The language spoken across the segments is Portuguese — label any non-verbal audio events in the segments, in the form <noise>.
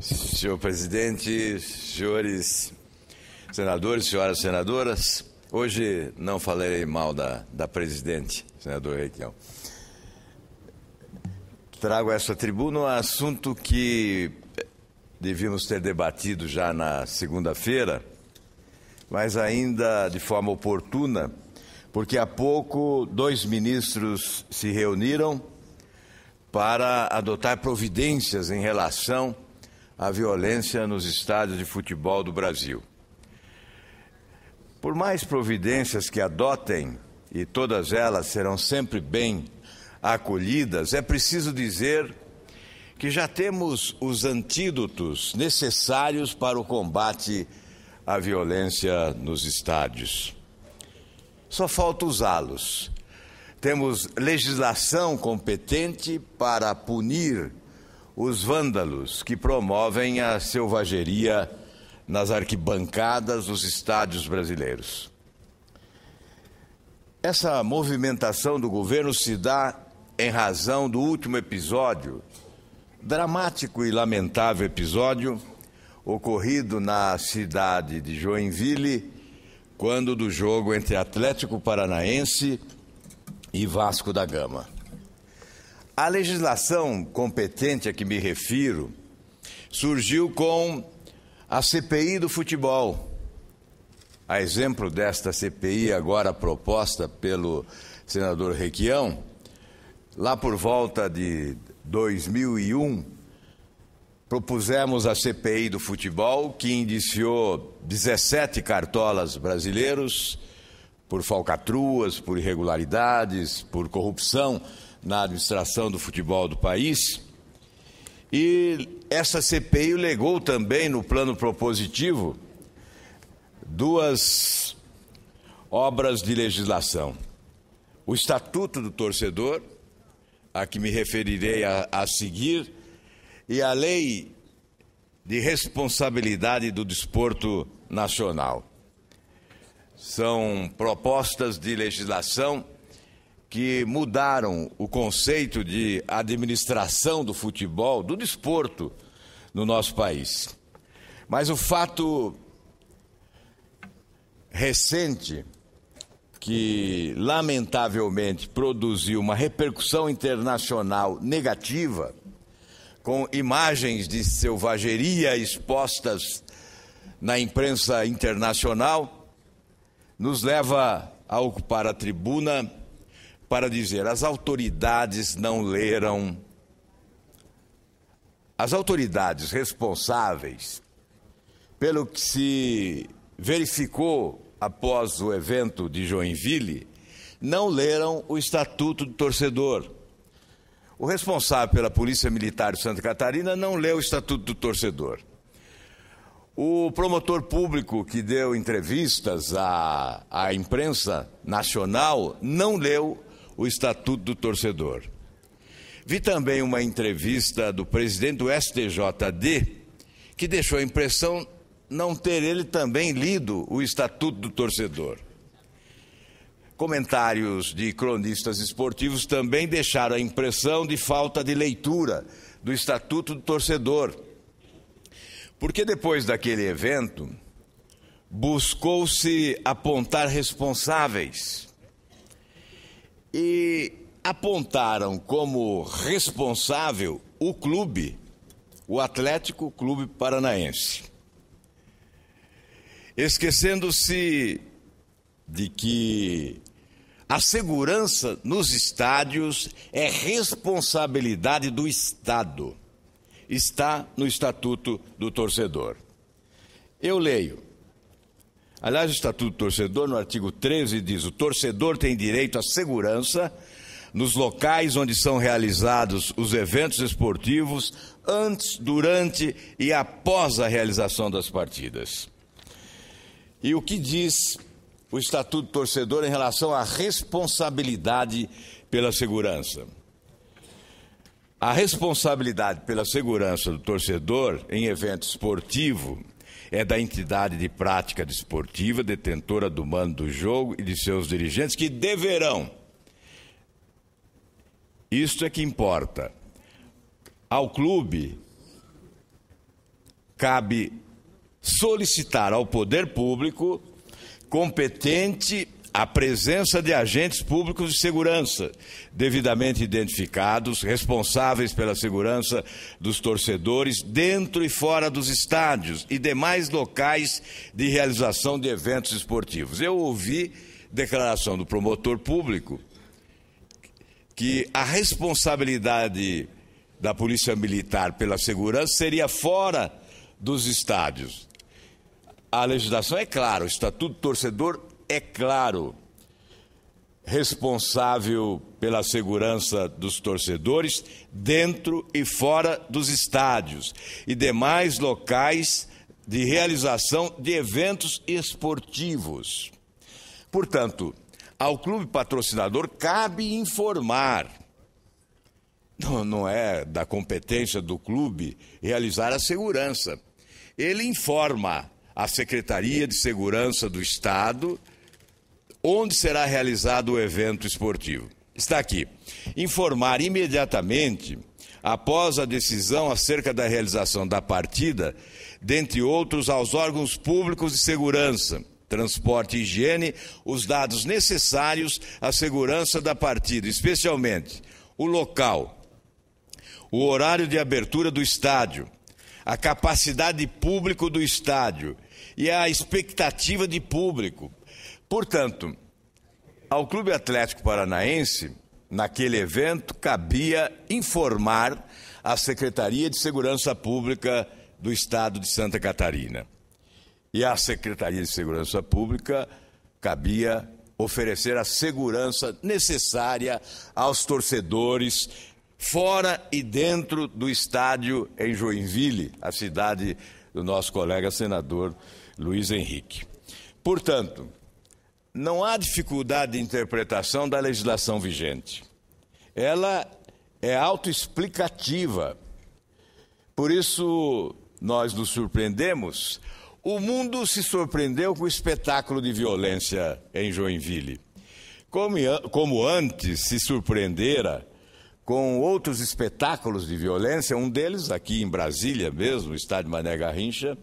Senhor presidente, senhores senadores, senhoras senadoras, hoje não falarei mal da, da presidente, senador Requião. Trago a essa tribuna um assunto que devíamos ter debatido já na segunda-feira, mas ainda de forma oportuna, porque há pouco dois ministros se reuniram para adotar providências em relação a violência nos estádios de futebol do Brasil. Por mais providências que adotem, e todas elas serão sempre bem acolhidas, é preciso dizer que já temos os antídotos necessários para o combate à violência nos estádios. Só falta usá-los. Temos legislação competente para punir os vândalos que promovem a selvageria nas arquibancadas dos estádios brasileiros. Essa movimentação do governo se dá em razão do último episódio, dramático e lamentável episódio, ocorrido na cidade de Joinville, quando do jogo entre Atlético Paranaense e Vasco da Gama. A legislação competente a que me refiro surgiu com a CPI do futebol. A exemplo desta CPI agora proposta pelo senador Requião, lá por volta de 2001, propusemos a CPI do futebol, que indiciou 17 cartolas brasileiros por falcatruas, por irregularidades, por corrupção na administração do futebol do país. E essa CPI legou também no plano propositivo duas obras de legislação. O Estatuto do Torcedor, a que me referirei a, a seguir, e a Lei de Responsabilidade do Desporto Nacional. São propostas de legislação que mudaram o conceito de administração do futebol, do desporto no nosso país. Mas o fato recente que lamentavelmente produziu uma repercussão internacional negativa, com imagens de selvageria expostas na imprensa internacional, nos leva a ocupar a tribuna para dizer: as autoridades não leram. As autoridades responsáveis pelo que se verificou após o evento de Joinville não leram o Estatuto do Torcedor. O responsável pela Polícia Militar de Santa Catarina não leu o Estatuto do Torcedor. O promotor público que deu entrevistas à, à imprensa nacional não leu o Estatuto do Torcedor. Vi também uma entrevista do presidente do STJD que deixou a impressão não ter ele também lido o Estatuto do Torcedor. Comentários de cronistas esportivos também deixaram a impressão de falta de leitura do Estatuto do Torcedor. Porque depois daquele evento, buscou-se apontar responsáveis e apontaram como responsável o clube, o Atlético Clube Paranaense. Esquecendo-se de que a segurança nos estádios é responsabilidade do Estado. Está no Estatuto do Torcedor. Eu leio Aliás, o Estatuto do Torcedor, no artigo 13, diz: o torcedor tem direito à segurança nos locais onde são realizados os eventos esportivos, antes, durante e após a realização das partidas. E o que diz o Estatuto do Torcedor em relação à responsabilidade pela segurança? A responsabilidade pela segurança do torcedor em evento esportivo é da entidade de prática desportiva detentora do mando do jogo e de seus dirigentes que deverão. Isto é que importa. Ao clube cabe solicitar ao poder público competente a presença de agentes públicos de segurança, devidamente identificados, responsáveis pela segurança dos torcedores dentro e fora dos estádios e demais locais de realização de eventos esportivos. Eu ouvi declaração do promotor público que a responsabilidade da Polícia Militar pela segurança seria fora dos estádios. A legislação é clara, o Estatuto do Torcedor é claro, responsável pela segurança dos torcedores dentro e fora dos estádios e demais locais de realização de eventos esportivos. Portanto, ao clube patrocinador cabe informar. Não, não é da competência do clube realizar a segurança. Ele informa a Secretaria de Segurança do Estado onde será realizado o evento esportivo. Está aqui. Informar imediatamente, após a decisão acerca da realização da partida, dentre outros, aos órgãos públicos de segurança, transporte e higiene, os dados necessários à segurança da partida, especialmente o local, o horário de abertura do estádio, a capacidade público do estádio e a expectativa de público. Portanto, ao Clube Atlético Paranaense, naquele evento, cabia informar a Secretaria de Segurança Pública do Estado de Santa Catarina. E à Secretaria de Segurança Pública cabia oferecer a segurança necessária aos torcedores fora e dentro do estádio em Joinville, a cidade do nosso colega senador Luiz Henrique. Portanto, não há dificuldade de interpretação da legislação vigente. Ela é autoexplicativa. Por isso, nós nos surpreendemos. O mundo se surpreendeu com o espetáculo de violência em Joinville. Como, como antes se surpreendera com outros espetáculos de violência, um deles aqui em Brasília mesmo, o estádio Mané Garrincha,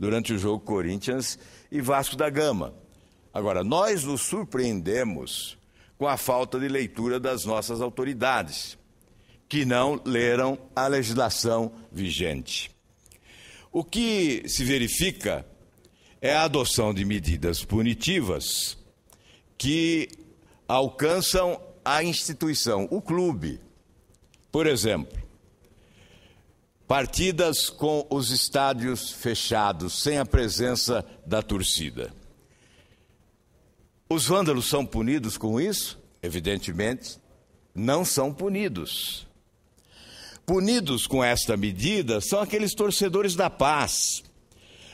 durante o jogo Corinthians e Vasco da Gama. Agora, nós nos surpreendemos com a falta de leitura das nossas autoridades, que não leram a legislação vigente. O que se verifica é a adoção de medidas punitivas que alcançam a instituição, o clube. Por exemplo, Partidas com os estádios fechados, sem a presença da torcida. Os vândalos são punidos com isso? Evidentemente, não são punidos. Punidos com esta medida são aqueles torcedores da paz,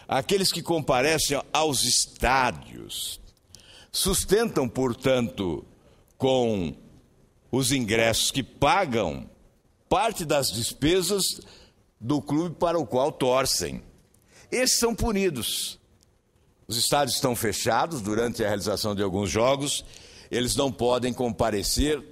aqueles que comparecem aos estádios, sustentam, portanto, com os ingressos que pagam parte das despesas do clube para o qual torcem. Esses são punidos. Os estádios estão fechados durante a realização de alguns jogos, eles não podem comparecer,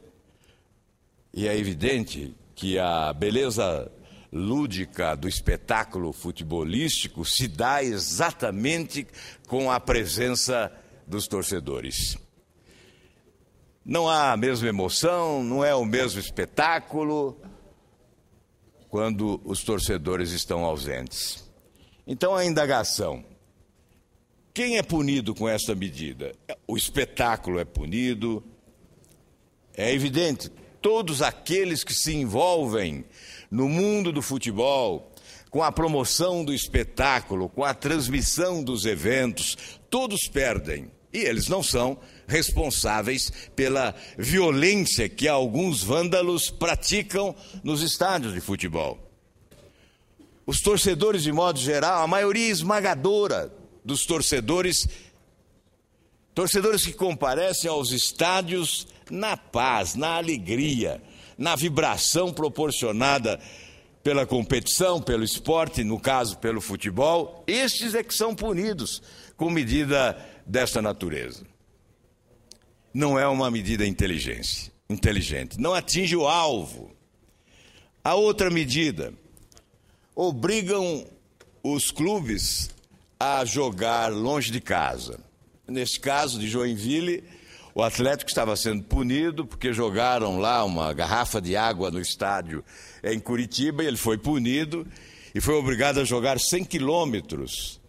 e é evidente que a beleza lúdica do espetáculo futebolístico se dá exatamente com a presença dos torcedores. Não há a mesma emoção, não é o mesmo espetáculo, quando os torcedores estão ausentes. Então a indagação: quem é punido com essa medida? O espetáculo é punido. É evidente, todos aqueles que se envolvem no mundo do futebol, com a promoção do espetáculo, com a transmissão dos eventos, todos perdem. E eles não são responsáveis pela violência que alguns vândalos praticam nos estádios de futebol. Os torcedores, de modo geral, a maioria esmagadora dos torcedores, torcedores que comparecem aos estádios na paz, na alegria, na vibração proporcionada pela competição, pelo esporte, no caso pelo futebol, estes é que são punidos com medida desta natureza não é uma medida inteligente. Inteligente. Não atinge o alvo. A outra medida obrigam os clubes a jogar longe de casa. Nesse caso de Joinville, o Atlético estava sendo punido porque jogaram lá uma garrafa de água no estádio em Curitiba e ele foi punido e foi obrigado a jogar 100 quilômetros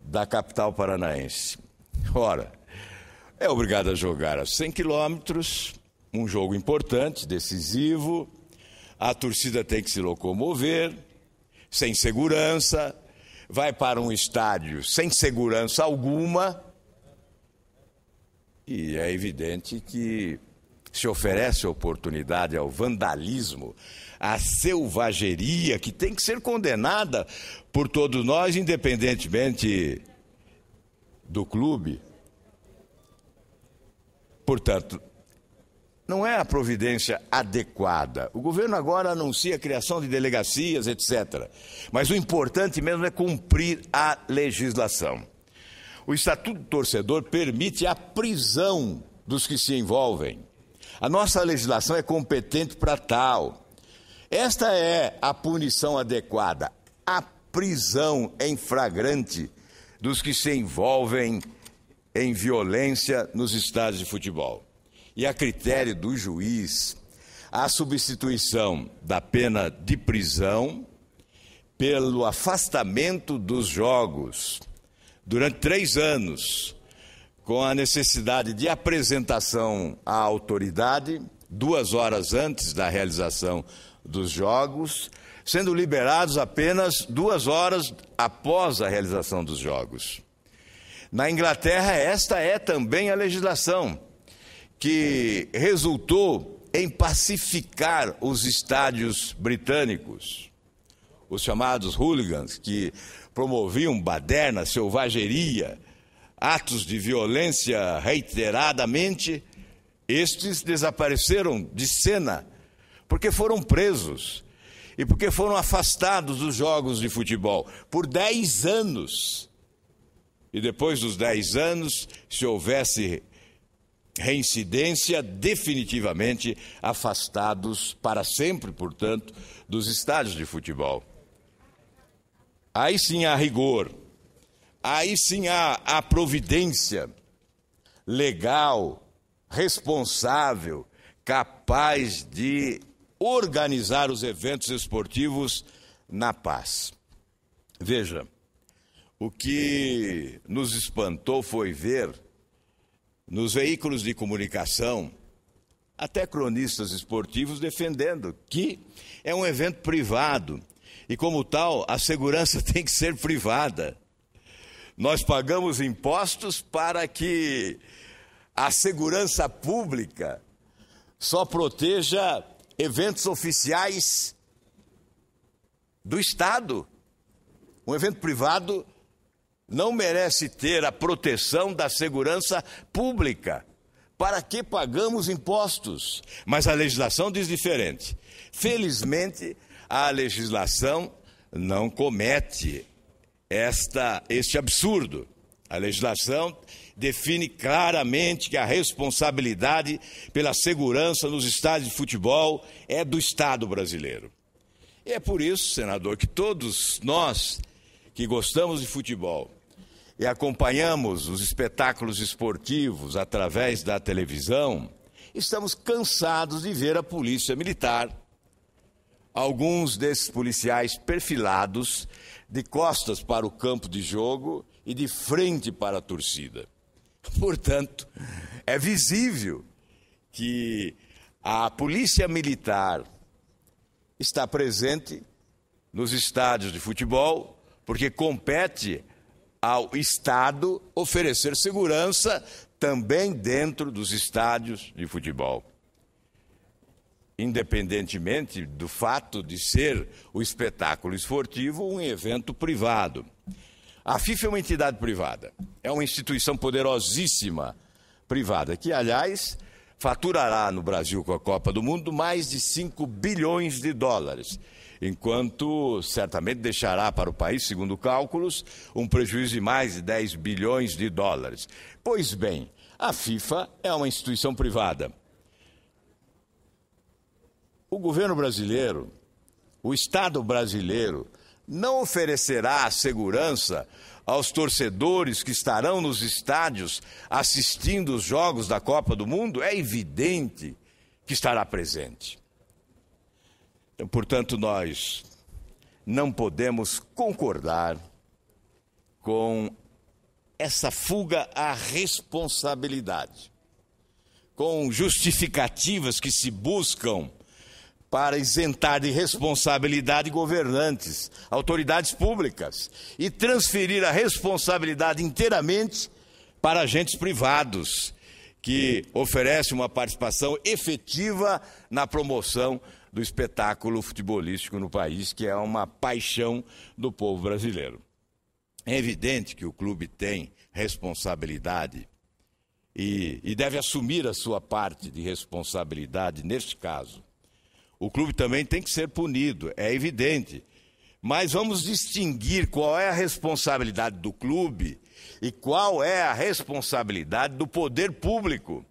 da capital paranaense. Ora, é obrigado a jogar a 100 quilômetros, um jogo importante, decisivo. A torcida tem que se locomover, sem segurança, vai para um estádio sem segurança alguma. E é evidente que se oferece oportunidade ao vandalismo, à selvageria, que tem que ser condenada por todos nós, independentemente do clube, Portanto, não é a providência adequada. O governo agora anuncia a criação de delegacias, etc. Mas o importante mesmo é cumprir a legislação. O Estatuto do Torcedor permite a prisão dos que se envolvem. A nossa legislação é competente para tal. Esta é a punição adequada, a prisão em flagrante dos que se envolvem em violência nos estádios de futebol. E a critério do juiz, a substituição da pena de prisão pelo afastamento dos jogos durante três anos, com a necessidade de apresentação à autoridade duas horas antes da realização dos jogos, sendo liberados apenas duas horas após a realização dos jogos. Na Inglaterra, esta é também a legislação que resultou em pacificar os estádios britânicos. Os chamados hooligans, que promoviam baderna, selvageria, atos de violência reiteradamente, estes desapareceram de cena porque foram presos e porque foram afastados dos jogos de futebol por 10 anos e depois dos 10 anos, se houvesse reincidência, definitivamente afastados para sempre, portanto, dos estádios de futebol. Aí sim há rigor, aí sim há a providência legal, responsável, capaz de organizar os eventos esportivos na paz. Veja, o que nos espantou foi ver nos veículos de comunicação, até cronistas esportivos defendendo que é um evento privado e, como tal, a segurança <laughs> tem que ser privada. Nós pagamos impostos para que a segurança pública só proteja eventos oficiais do Estado. Um evento privado não merece ter a proteção da segurança pública. Para que pagamos impostos? Mas a legislação diz diferente. Felizmente, a legislação não comete esta, este absurdo. A legislação define claramente que a responsabilidade pela segurança nos estádios de futebol é do Estado brasileiro. E é por isso, senador, que todos nós que gostamos de futebol e acompanhamos os espetáculos esportivos através da televisão, estamos cansados de ver a polícia militar. Alguns desses policiais perfilados, de costas para o campo de jogo e de frente para a torcida. <laughs> Portanto, é visível que a polícia militar está presente nos estádios de futebol, porque compete ao Estado oferecer segurança também dentro dos estádios de futebol. Independentemente do fato de ser o espetáculo esportivo um evento privado. A FIFA é uma entidade privada, é uma instituição poderosíssima privada, que, aliás, faturará no Brasil com a Copa do Mundo mais de 5 bilhões de dólares enquanto certamente deixará para o país, segundo cálculos, um prejuízo de mais de 10 bilhões de dólares. Pois bem, a FIFA é uma instituição privada. O governo brasileiro, o Estado brasileiro, não oferecerá segurança aos torcedores que estarão nos estádios assistindo os jogos da Copa do Mundo? É evidente que estará presente. Portanto, nós não podemos concordar com essa fuga à responsabilidade, com justificativas que se buscam para isentar de responsabilidade governantes, autoridades públicas e transferir a responsabilidade inteiramente para agentes privados que oferecem uma participação efetiva na promoção do espetáculo futebolístico no país, que é uma paixão do povo brasileiro. É evidente que o clube tem responsabilidade e, e, deve assumir a sua parte de responsabilidade neste caso. O clube também tem que ser punido, é evidente. Mas vamos distinguir qual é a responsabilidade do clube e qual é a responsabilidade do poder público.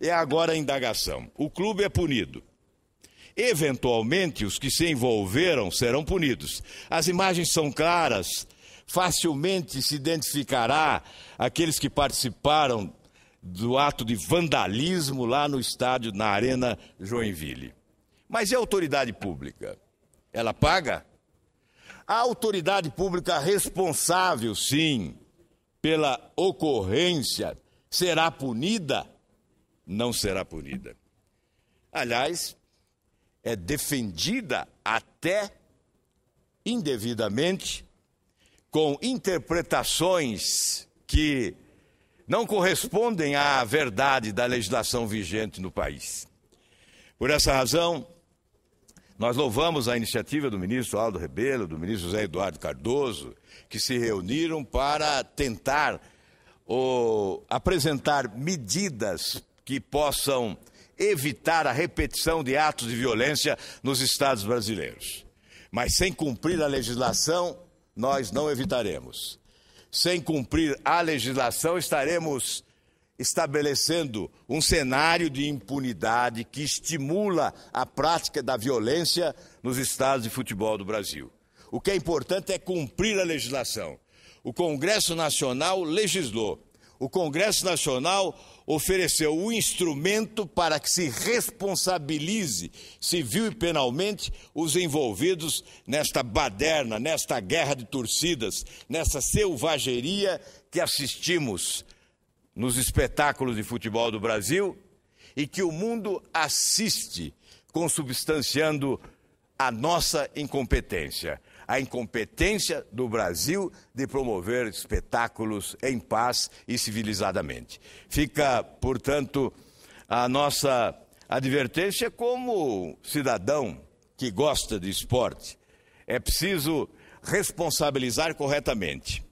É agora a indagação. O clube é punido Eventualmente, os que se envolveram serão punidos. As imagens são claras, facilmente se identificará aqueles que participaram do ato de vandalismo lá no estádio, na Arena Joinville. Mas e a autoridade pública? Ela paga? A autoridade pública responsável, sim, pela ocorrência será punida? Não será punida. Aliás, é defendida até indevidamente com interpretações que não correspondem à verdade da legislação vigente no país. Por essa razão, nós louvamos a iniciativa do ministro Aldo Rebelo, do ministro José Eduardo Cardoso, que se reuniram para tentar apresentar medidas que possam evitar a repetição de atos de violência nos estados brasileiros. Mas sem cumprir a legislação, nós não evitaremos. Sem cumprir a legislação, estaremos estabelecendo um cenário de impunidade que estimula a prática da violência nos estados de futebol do Brasil. O que é importante é cumprir a legislação. O Congresso Nacional legislou, o Congresso Nacional ofereceu o um instrumento para que se responsabilize civil e penalmente os envolvidos nesta baderna, nesta guerra de torcidas, nessa selvageria que assistimos nos espetáculos de futebol do Brasil e que o mundo assiste, consubstanciando a nossa incompetência a incompetência do Brasil de promover espetáculos em paz e civilizadamente. Fica, portanto, a nossa advertência como cidadão que gosta de esporte. É preciso responsabilizar corretamente,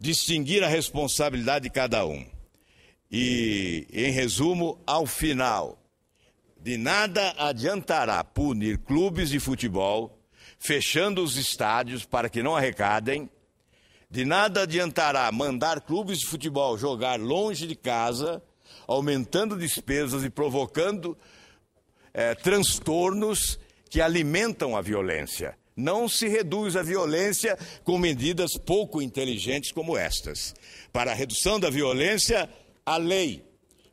distinguir a responsabilidade de cada um. E, em resumo, ao final, de nada adiantará punir clubes de futebol fechando os estádios para que não arrecadem. De nada adiantará mandar clubes de futebol jogar longe de casa, aumentando despesas e provocando é, transtornos que alimentam a violência. Não se reduz a violência com medidas pouco inteligentes como estas. Para a redução da violência, a lei.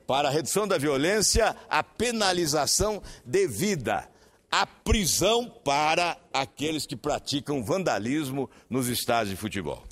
Para a redução da violência, a penalização devida a prisão para aqueles que praticam vandalismo nos estádios de futebol.